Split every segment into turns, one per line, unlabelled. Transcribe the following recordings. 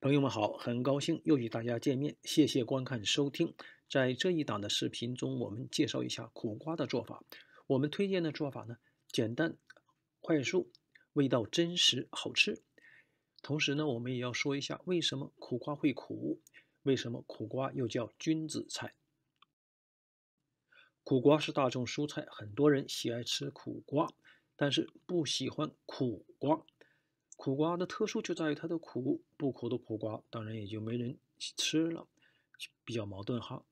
朋友们好，很高兴又与大家见面，谢谢观看收听。在这一档的视频中，我们介绍一下苦瓜的做法。我们推荐的做法呢，简单、快速，味道真实、好吃。同时呢，我们也要说一下为什么苦瓜会苦，为什么苦瓜又叫君子菜。苦瓜是大众蔬菜，很多人喜爱吃苦瓜，但是不喜欢苦瓜。苦瓜的特殊就在于它的苦，不苦的苦瓜当然也就没人吃了，比较矛盾哈。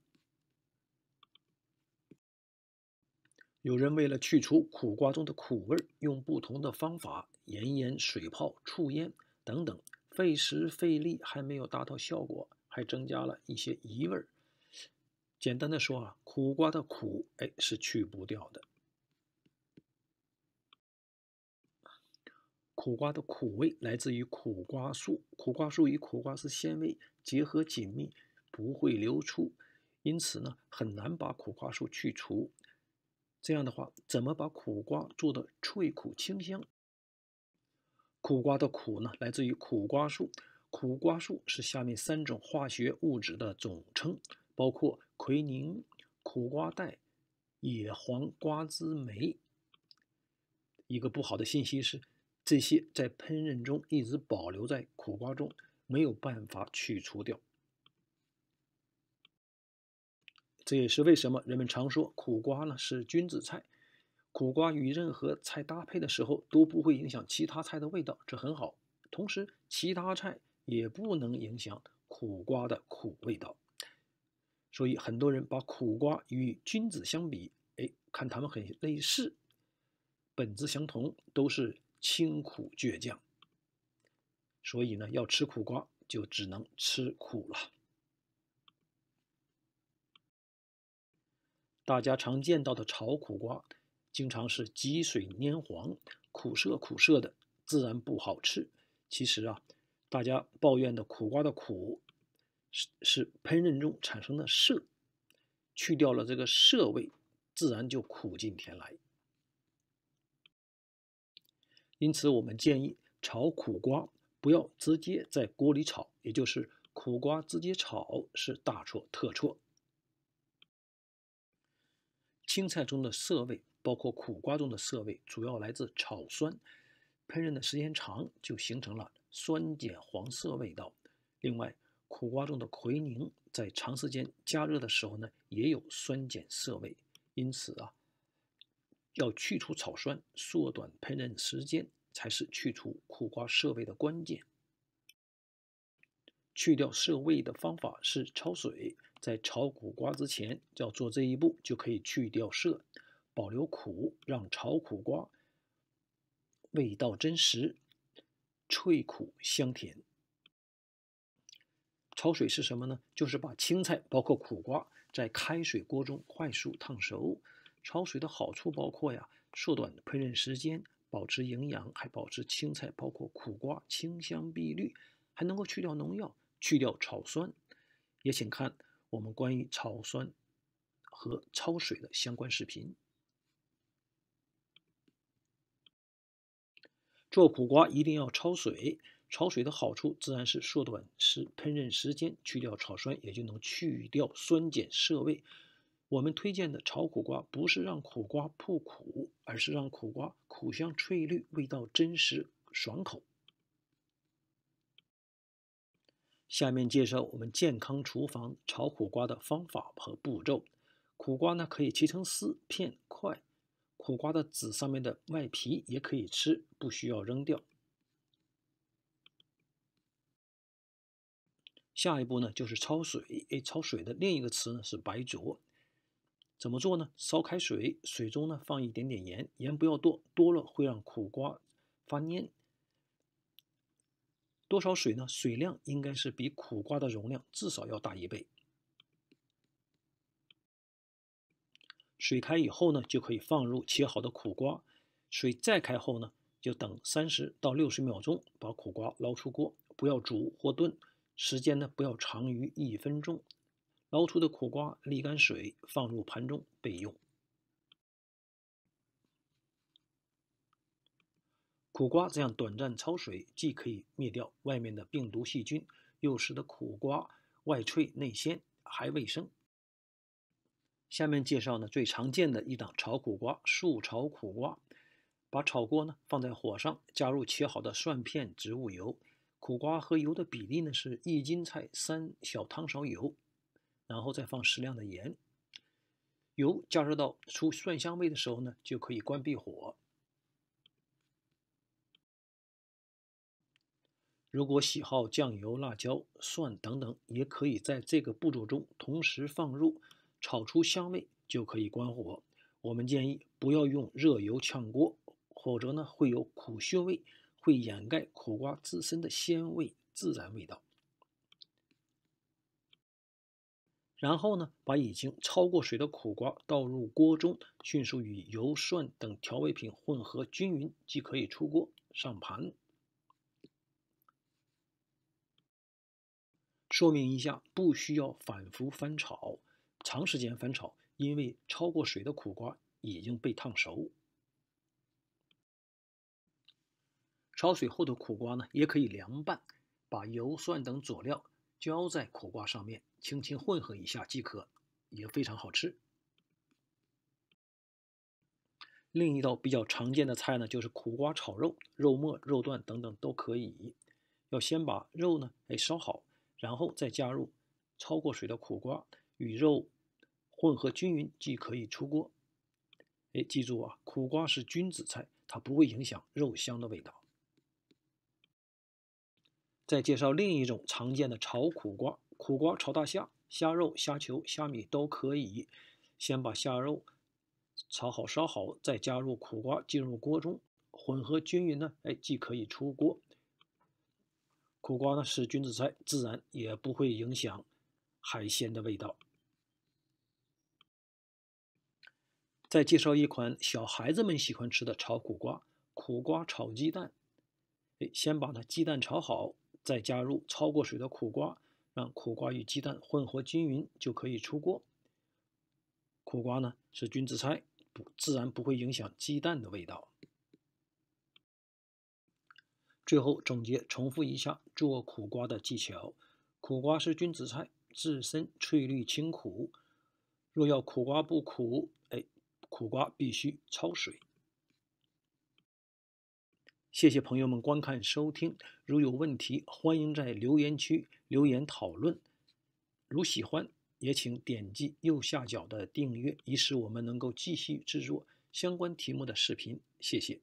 有人为了去除苦瓜中的苦味用不同的方法盐盐、水泡、醋腌等等，费时费力，还没有达到效果，还增加了一些异味简单的说啊，苦瓜的苦，哎，是去不掉的。苦瓜的苦味来自于苦瓜素，苦瓜素与苦瓜丝纤维结合紧密，不会流出，因此呢，很难把苦瓜素去除。这样的话，怎么把苦瓜做的脆、苦、清香？苦瓜的苦呢，来自于苦瓜素，苦瓜素是下面三种化学物质的总称，包括奎宁、苦瓜带、野黄瓜之酶。一个不好的信息是。这些在烹饪中一直保留在苦瓜中，没有办法去除掉。这也是为什么人们常说苦瓜呢是君子菜。苦瓜与任何菜搭配的时候都不会影响其他菜的味道，这很好。同时，其他菜也不能影响苦瓜的苦味道。所以，很多人把苦瓜与君子相比，哎，看他们很类似，本质相同，都是。清苦倔强，所以呢，要吃苦瓜就只能吃苦了。大家常见到的炒苦瓜，经常是积水粘黄、苦涩苦涩的，自然不好吃。其实啊，大家抱怨的苦瓜的苦，是是烹饪中产生的涩，去掉了这个涩味，自然就苦尽甜来。因此，我们建议炒苦瓜不要直接在锅里炒，也就是苦瓜直接炒是大错特错。青菜中的涩味，包括苦瓜中的涩味，主要来自草酸，烹饪的时间长就形成了酸碱黄色味道。另外，苦瓜中的奎宁在长时间加热的时候呢，也有酸碱涩味。因此啊。要去除草酸，缩短烹饪时间，才是去除苦瓜涩味的关键。去掉涩味的方法是焯水，在炒苦瓜之前要做这一步，就可以去掉涩，保留苦，让炒苦瓜味道真实，脆苦香甜。焯水是什么呢？就是把青菜，包括苦瓜，在开水锅中快速烫熟。焯水的好处包括呀，缩短烹饪时间，保持营养，还保持青菜，包括苦瓜清香碧绿，还能够去掉农药，去掉草酸。也请看我们关于草酸和焯水的相关视频。做苦瓜一定要焯水，焯水的好处自然是缩短时烹饪时间，去掉草酸，也就能去掉酸碱涩味。我们推荐的炒苦瓜不是让苦瓜破苦，而是让苦瓜苦香翠绿，味道真实爽口。下面介绍我们健康厨房炒苦瓜的方法和步骤。苦瓜呢可以切成丝、片、块。苦瓜的籽上面的外皮也可以吃，不需要扔掉。下一步呢就是焯水。哎，焯水的另一个词呢是白灼。怎么做呢？烧开水，水中呢放一点点盐，盐不要多，多了会让苦瓜发粘。多少水呢？水量应该是比苦瓜的容量至少要大一倍。水开以后呢，就可以放入切好的苦瓜，水再开后呢，就等三十到六十秒钟，把苦瓜捞出锅，不要煮或炖，时间呢不要长于一分钟。捞出的苦瓜沥干水，放入盘中备用。苦瓜这样短暂焯水，既可以灭掉外面的病毒细菌，又使得苦瓜外脆内鲜，还卫生。下面介绍呢，最常见的一档炒苦瓜——素炒苦瓜。把炒锅呢放在火上，加入切好的蒜片、植物油，苦瓜和油的比例呢是一斤菜三小汤勺油。然后再放适量的盐、油，加热到出蒜香味的时候呢，就可以关闭火。如果喜好酱油、辣椒、蒜等等，也可以在这个步骤中同时放入，炒出香味就可以关火。我们建议不要用热油炝锅，否则呢会有苦腥味，会掩盖苦瓜自身的鲜味、自然味道。然后呢，把已经焯过水的苦瓜倒入锅中，迅速与油、蒜等调味品混合均匀，即可以出锅上盘。说明一下，不需要反复翻炒，长时间翻炒，因为焯过水的苦瓜已经被烫熟。焯水后的苦瓜呢，也可以凉拌，把油、蒜等佐料。浇在苦瓜上面，轻轻混合一下即可，也非常好吃。另一道比较常见的菜呢，就是苦瓜炒肉，肉末、肉段等等都可以。要先把肉呢，哎烧好，然后再加入焯过水的苦瓜，与肉混合均匀，既可以出锅。哎，记住啊，苦瓜是君子菜，它不会影响肉香的味道。再介绍另一种常见的炒苦瓜，苦瓜炒大虾、虾肉、虾球、虾米都可以。先把虾肉炒好烧好，再加入苦瓜进入锅中，混合均匀呢，哎，既可以出锅。苦瓜呢是君子菜，自然也不会影响海鲜的味道。再介绍一款小孩子们喜欢吃的炒苦瓜，苦瓜炒鸡蛋。哎，先把那鸡蛋炒好。再加入焯过水的苦瓜，让苦瓜与鸡蛋混合均匀，就可以出锅。苦瓜呢是君子菜，不自然不会影响鸡蛋的味道。最后总结，重复一下做苦瓜的技巧：苦瓜是君子菜，自身翠绿清苦。若要苦瓜不苦，哎，苦瓜必须焯水。谢谢朋友们观看、收听。如有问题，欢迎在留言区留言讨论。如喜欢，也请点击右下角的订阅，以使我们能够继续制作相关题目的视频。谢谢。